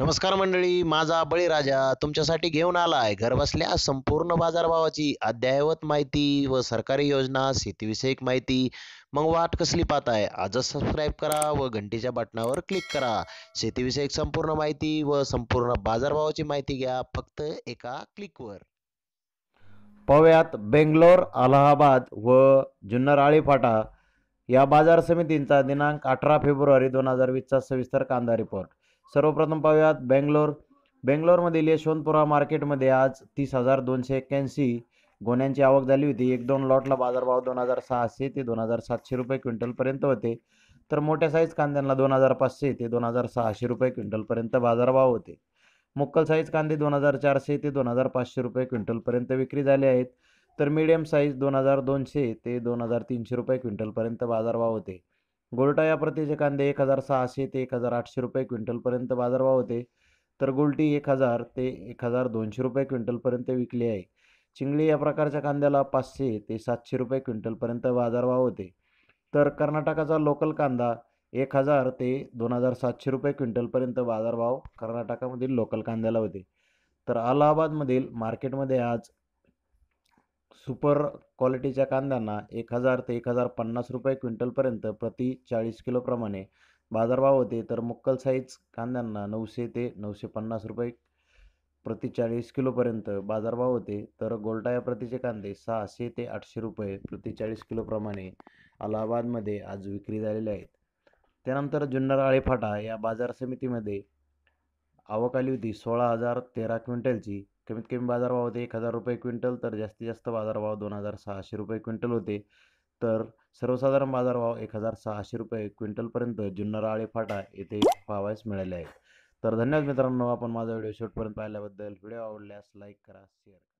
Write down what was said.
नमस्कार मंडळी माझा बळीराजा तुमच्यासाठी घेऊन आलाय आहे घरबसल्या संपूर्ण बाजारभावाची अद्ययावत माहिती व सरकारी योजना शेतीविषयक माहिती मग वाट कसली पाहत आहे आजच सबस्क्राईब करा व घंटीच्या बटनावर क्लिक करा शेतीविषयक संपूर्ण माहिती व संपूर्ण बाजारभावाची माहिती घ्या फक्त एका क्लिकवर पव्यात बेंगलोर अलाहाबाद व जुन्नर फाटा या बाजार समितींचा दिनांक अठरा फेब्रुवारी दोन हजार वीसचा सविस्तर कांदा रिपोर्ट सर्वप्रथम पाहूयात बेंगलोर बेंगलोरमधील यशवंतपुरा मार्केटमध्ये आज तीस हजार दोनशे एक्क्याऐंशी गोण्यांची आवक झाली होती एक दोन लॉटला बाजारभाव दोन हजार सहाशे ते दोन हजार सातशे रुपये क्विंटलपर्यंत होते तर मोठ्या साईज कांद्यांना दोन हजार पाचशे ते दोन हजार सहाशे रुपये क्विंटलपर्यंत बाजारभाव होते मुक्कल साईज कांदे दोन हजार चारशे ते दोन हजार पाचशे रुपये क्विंटलपर्यंत विक्री झाले आहेत तर मीडियम साईज दोन हजार दोनशे ते दोन हजार तीनशे रुपये क्विंटलपर्यंत बाजारभाव होते गोलटा या प्रतीचे कांदे एक हजार सहाशे ते एक हजार आठशे रुपये क्विंटलपर्यंत बाजारभाव होते तर गोल्टी एक हजार ते एक हजार दोनशे रुपये क्विंटलपर्यंत विकली आहे चिंगळी या प्रकारच्या कांद्याला पाचशे ते सातशे रुपये क्विंटलपर्यंत बाजारभाव होते तर कर्नाटकाचा लोकल कांदा एक हजार ते दोन हजार सातशे रुपये क्विंटलपर्यंत बाजारभाव कर्नाटकामधील लोकल कांद्याला होते तर अलाहाबादमधील मार्केटमध्ये आज सुपर क्वालिटीच्या कांद्यांना एक हजार ते एक हजार पन्नास रुपये क्विंटलपर्यंत प्रति चाळीस किलोप्रमाणे बाजारभाव होते तर मुक्कल साईज कांद्यांना नऊशे ते नऊशे पन्नास रुपये प्रति चाळीस किलोपर्यंत बाजारभाव होते तर गोलटाया प्रतीचे कांदे सहाशे ते आठशे रुपये प्रति चाळीस किलोप्रमाणे अलाहाबादमध्ये आज विक्री झालेले आहेत त्यानंतर जुन्नर आळेफाटा या बाजार समितीमध्ये आवक आली होती सोळा हजार तेरा क्विंटलची कमीत कमी बाजारभाव होते एक हजार रुपये क्विंटल तर जास्तीत जास्त बाजारभाव दोन हजार सहाशे रुपये क्विंटल होते तर सर्वसाधारण बाजारभाव एक हजार सहाशे रुपये क्विंटलपर्यंत जुन्नर आळे फाटा येथे पाहावयास मिळाले आहेत तर धन्यवाद मित्रांनो आपण माझा व्हिडिओ शूटपर्यंत पाहिल्याबद्दल व्हिडिओ आवडल्यास लाईक करा शेअर करा